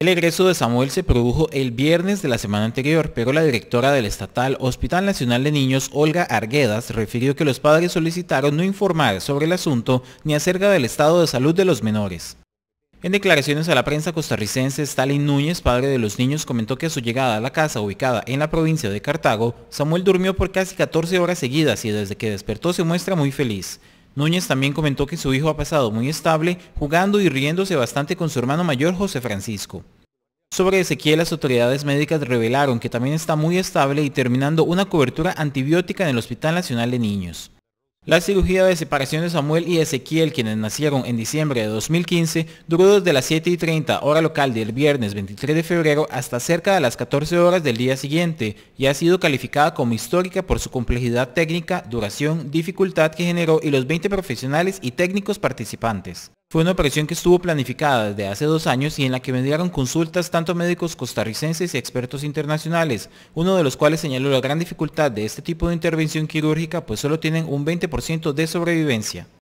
El egreso de Samuel se produjo el viernes de la semana anterior, pero la directora del estatal Hospital Nacional de Niños, Olga Arguedas, refirió que los padres solicitaron no informar sobre el asunto ni acerca del estado de salud de los menores. En declaraciones a la prensa costarricense, Stalin Núñez, padre de los niños, comentó que a su llegada a la casa ubicada en la provincia de Cartago, Samuel durmió por casi 14 horas seguidas y desde que despertó se muestra muy feliz. Núñez también comentó que su hijo ha pasado muy estable, jugando y riéndose bastante con su hermano mayor José Francisco. Sobre Ezequiel, las autoridades médicas revelaron que también está muy estable y terminando una cobertura antibiótica en el Hospital Nacional de Niños. La cirugía de separación de Samuel y Ezequiel, quienes nacieron en diciembre de 2015, duró desde las 7 y 30 hora local del viernes 23 de febrero hasta cerca de las 14 horas del día siguiente y ha sido calificada como histórica por su complejidad técnica, duración, dificultad que generó y los 20 profesionales y técnicos participantes. Fue una operación que estuvo planificada desde hace dos años y en la que mediaron consultas tanto médicos costarricenses y expertos internacionales, uno de los cuales señaló la gran dificultad de este tipo de intervención quirúrgica pues solo tienen un 20% de sobrevivencia.